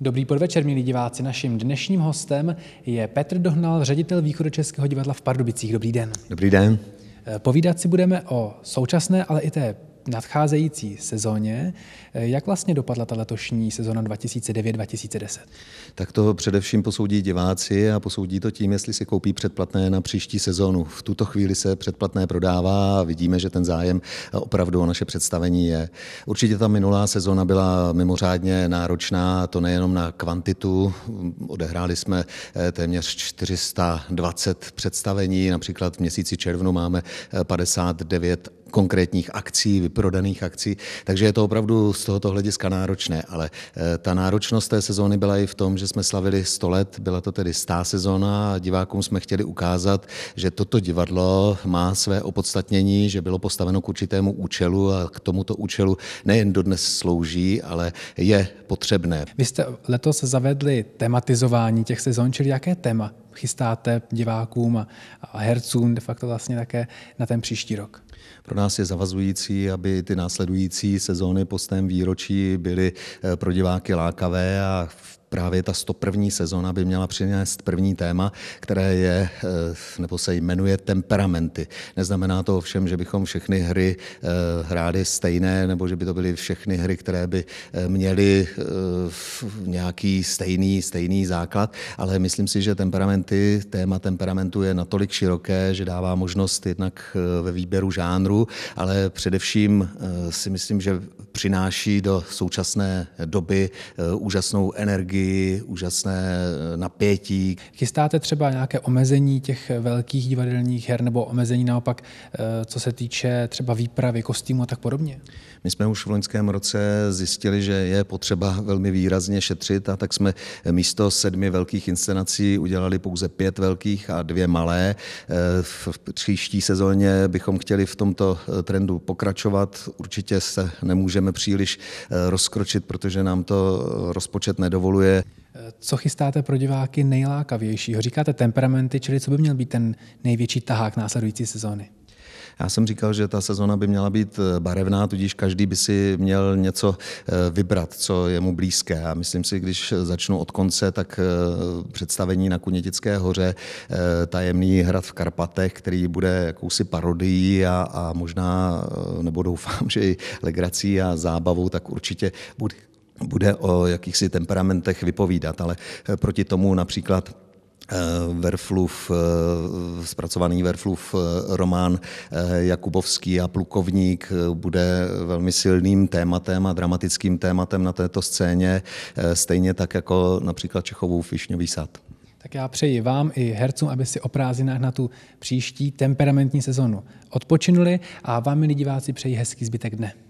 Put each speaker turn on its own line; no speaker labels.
Dobrý podvečer, milí diváci. Naším dnešním hostem je Petr Dohnal, ředitel Východočeského divadla v Pardubicích. Dobrý den. Dobrý den. Povídat si budeme o současné, ale i té nadcházející sezóně. Eh, jak vlastně dopadla ta letošní sezona 2009-2010?
Tak to především posoudí diváci a posoudí to tím, jestli si koupí předplatné na příští sezónu. V tuto chvíli se předplatné prodává a vidíme, že ten zájem eh, opravdu o naše představení je. Určitě ta minulá sezóna byla mimořádně náročná, to nejenom na kvantitu. Mm, odehráli jsme eh, téměř 420 představení, například v měsíci červnu máme 59 konkrétních akcí, vyprodaných akcí, takže je to opravdu z tohoto hlediska náročné, ale eh, ta náročnost té sezóny byla i v tom, že jsme slavili 100 let, byla to tedy stá sezóna a divákům jsme chtěli ukázat, že toto divadlo má své opodstatnění, že bylo postaveno k určitému účelu a k tomuto účelu nejen dodnes slouží, ale je potřebné.
Vy jste letos zavedli tematizování těch sezon, čili jaké téma chystáte divákům a, hercům de facto vlastně také na ten příští rok?
Pro nás je zavazující, aby ty následující sezóny po svém výročí byly eh, pro diváky lákavé a v právě ta 101. sezona by měla přinést první téma, které je, eh, nebo se jmenuje temperamenty. Neznamená to ovšem, že bychom všechny hry eh, hráli stejné, nebo že by to byly všechny hry, které by eh, měly nějaký stejný, stejný základ, ale myslím si, že temperamenty, téma temperamentu je natolik široké, že dává možnost jednak ve výběru žánru, ale především si myslím, že přináší do současné doby úžasnou energii úžasné eh, napětí. Chystáte
třeba nějaké omezení těch velkých divadelních her nebo omezení naopak, eh, co se týče třeba výpravy, kostýmu a tak podobně?
My jsme už v loňském roce zjistili, že je potřeba velmi výrazně šetřit a tak jsme místo sedmi velkých inscenací udělali pouze pět velkých a dvě malé. Eh, v příští sezóně bychom chtěli v tomto trendu pokračovat. Určitě se nemůžeme příliš rozkročit, protože nám to rozpočet nedovoluje funguje.
Co chystáte pro diváky nejlákavějšího? Říkáte temperamenty, čili co by měl být ten největší tahák následující sezóny?
Já jsem říkal, že ta sezona by měla být eh, barevná, tudíž každý by si měl něco eh, vybrat, co je mu blízké. A myslím si, když začnu od konce, tak eh, představení na Kunětické hoře, tajemný hrad v Karpatech, který bude jakousi parodií a, a možná, nebo doufám, že i legrací a zábavou, tak určitě bude bude o jakýchsi temperamentech vypovídat, ale eh, proti tomu například verfluv, eh, eh, zpracovaný verfluv, román Jakubovský a plukovník bude velmi silným tématem a dramatickým tématem na této scéně, stejně tak jako například Čechovův Fišňový
sad. Tak já přeji vám i hercům, aby si o prázdninách na tu příští temperamentní sezonu odpočinuli a vám, milí diváci, přeji hezký zbytek dne.